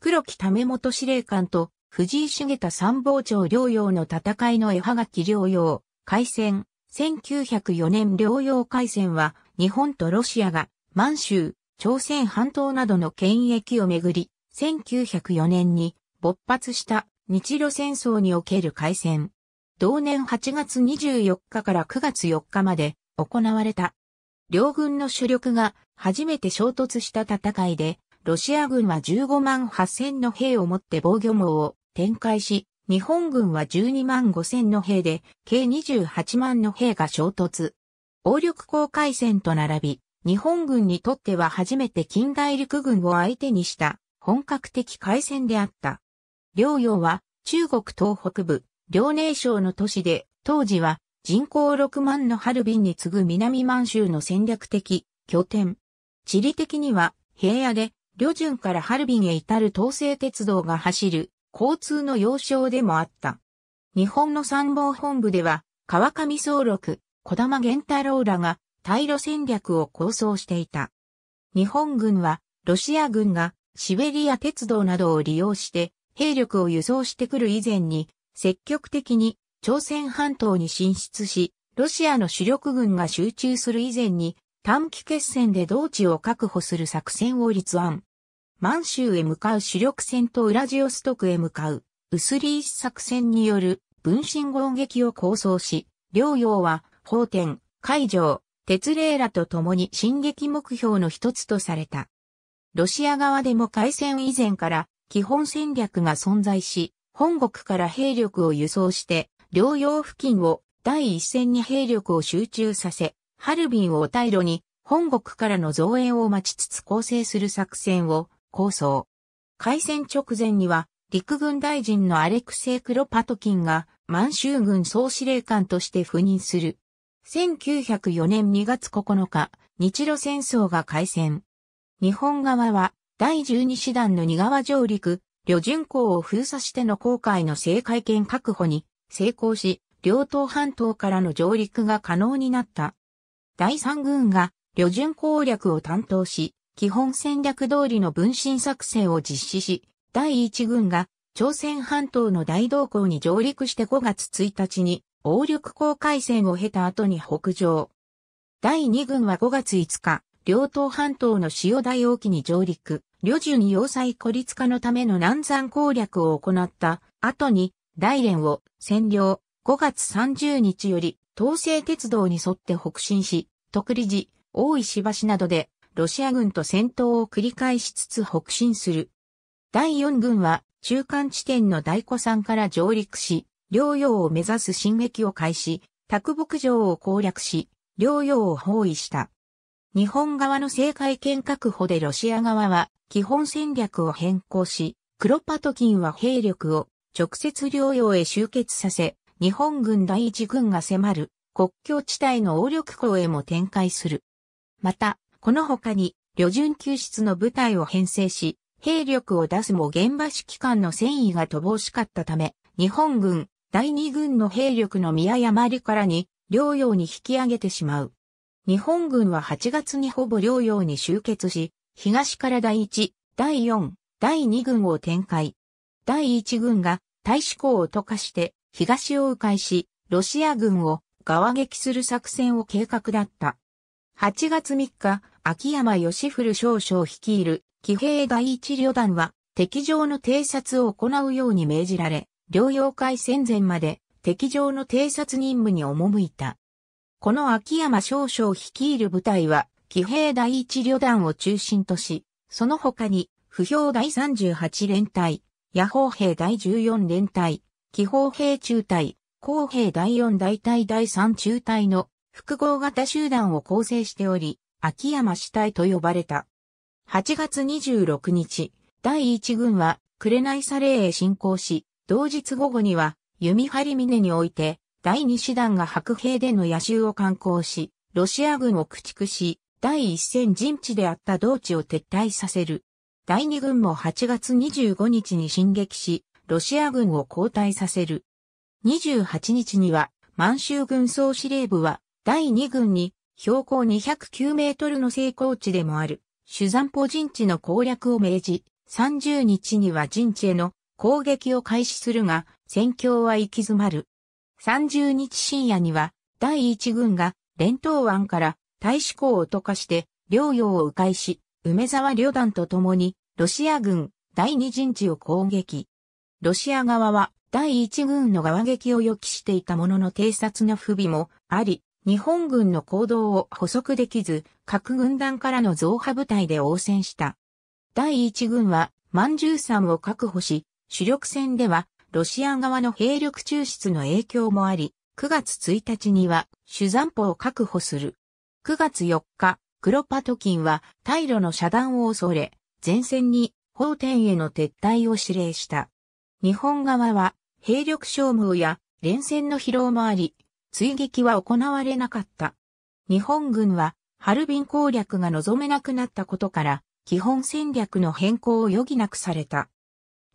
黒木為元司令官と藤井茂田参謀長両用の戦いの絵はがき両用、海戦、1904年両用海戦は日本とロシアが満州、朝鮮半島などの権益をめぐり、1904年に勃発した日露戦争における海戦。同年8月24日から9月4日まで行われた。両軍の主力が初めて衝突した戦いで、ロシア軍は15万8000の兵を持って防御網を展開し、日本軍は12万5000の兵で、計28万の兵が衝突。暴力航海戦と並び、日本軍にとっては初めて近代陸軍を相手にした本格的海戦であった。両洋は中国東北部、遼寧省の都市で、当時は人口6万のハルビンに次ぐ南満州の戦略的拠点。地理的には平野で旅順からハルビンへ至る東西鉄道が走る交通の要衝でもあった。日本の参謀本部では、川上総六、小玉源太郎らが対路戦略を構想していた。日本軍は、ロシア軍がシベリア鉄道などを利用して兵力を輸送してくる以前に、積極的に朝鮮半島に進出し、ロシアの主力軍が集中する以前に短期決戦で同地を確保する作戦を立案。満州へ向かう主力戦とウラジオストクへ向かう、ウスリー作戦による分身攻撃を構想し、両洋は、法天、海上、鉄霊らと共に進撃目標の一つとされた。ロシア側でも海戦以前から基本戦略が存在し、本国から兵力を輸送して、両洋付近を第一線に兵力を集中させ、ハルビンを退路に本国からの増援を待ちつつ構成する作戦を構想。開戦直前には、陸軍大臣のアレクセイ・クロパトキンが満州軍総司令官として赴任する。1904年2月9日、日露戦争が開戦。日本側は第12師団の二川上陸、旅順港を封鎖しての航海の正解権確保に成功し、両島半島からの上陸が可能になった。第三軍が旅順攻略を担当し、基本戦略通りの分身作戦を実施し、第1軍が朝鮮半島の大動向に上陸して5月1日に、王力航海戦を経た後に北上。第2軍は5月5日、両島半島の塩大沖に上陸、旅順要塞孤立化のための南山攻略を行った後に、大連を占領、5月30日より、東西鉄道に沿って北進し、徳利寺、大石橋などでロシア軍と戦闘を繰り返しつつ北進する。第4軍は中間地点の大古山から上陸し、領養を目指す進撃を開始、宅牧場を攻略し、領養を包囲した。日本側の政界権確保でロシア側は基本戦略を変更し、クロパトキンは兵力を直接領養へ集結させ、日本軍第一軍が迫る国境地帯の応力港へも展開する。また、この他に、旅順救出の部隊を編成し、兵力を出すも現場指揮官の戦意が乏しかったため、日本軍、第二軍の兵力の宮山からに、両洋に引き上げてしまう。日本軍は8月にほぼ両洋に集結し、東から第一、第四、第二軍を展開。第一軍が大使港を溶かして東を迂回し、ロシア軍を側撃する作戦を計画だった。8月3日、秋山義古少将率いる、騎兵第一旅団は、敵上の偵察を行うように命じられ、療養会戦前まで、敵上の偵察任務に赴いた。この秋山少将率いる部隊は、騎兵第一旅団を中心とし、その他に、不評第38連隊、野砲兵第14連隊、騎砲兵中隊、工兵第4大隊第3中隊の複合型集団を構成しており、秋山死体と呼ばれた。8月26日、第1軍は、紅サレーへ進行し、同日午後には、弓張峰において、第2師団が白兵での野襲を観光し、ロシア軍を駆逐し、第一戦陣地であった同地を撤退させる。第2軍も8月25日に進撃し、ロシア軍を後退させる。28日には、満州軍総司令部は第2軍に標高209メートルの成功地でもある、主山歩陣地の攻略を命じ、30日には陣地への攻撃を開始するが、戦況は行き詰まる。30日深夜には、第1軍が、連東湾から大使港を溶かして、領洋を迂回し、梅沢旅団と共に、ロシア軍第2陣地を攻撃。ロシア側は、第1軍の側撃を予期していたものの偵察の不備もあり、日本軍の行動を捕捉できず、各軍団からの増派部隊で応戦した。第一軍は、満州山を確保し、主力戦では、ロシア側の兵力抽出の影響もあり、9月1日には、主山歩を確保する。9月4日、クロパトキンは、退路の遮断を恐れ、前線に、法天への撤退を指令した。日本側は、兵力消耗や、連戦の疲労もあり、追撃は行われなかった。日本軍は、ハルビン攻略が望めなくなったことから、基本戦略の変更を余儀なくされた。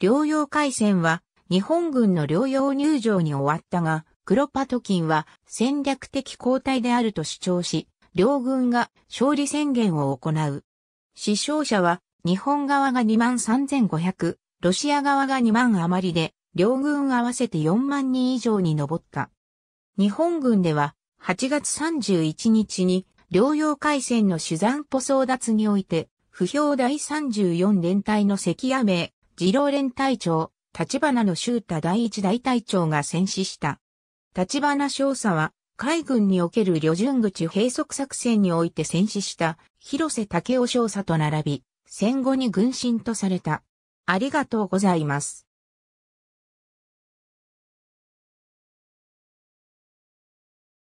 療養海戦は、日本軍の療養入場に終わったが、クロパトキンは戦略的交代であると主張し、両軍が勝利宣言を行う。死傷者は日本側が2万3500、ロシア側が2万余りで、両軍合わせて4万人以上に上った。日本軍では8月31日に両洋海戦の主残舗争奪において、不評第34連隊の関屋名、次郎連隊長、立花の修太第一大隊長が戦死した。立花少佐は、海軍における旅順口閉塞作戦において戦死した、広瀬武雄少佐と並び、戦後に軍神とされた。ありがとうございます。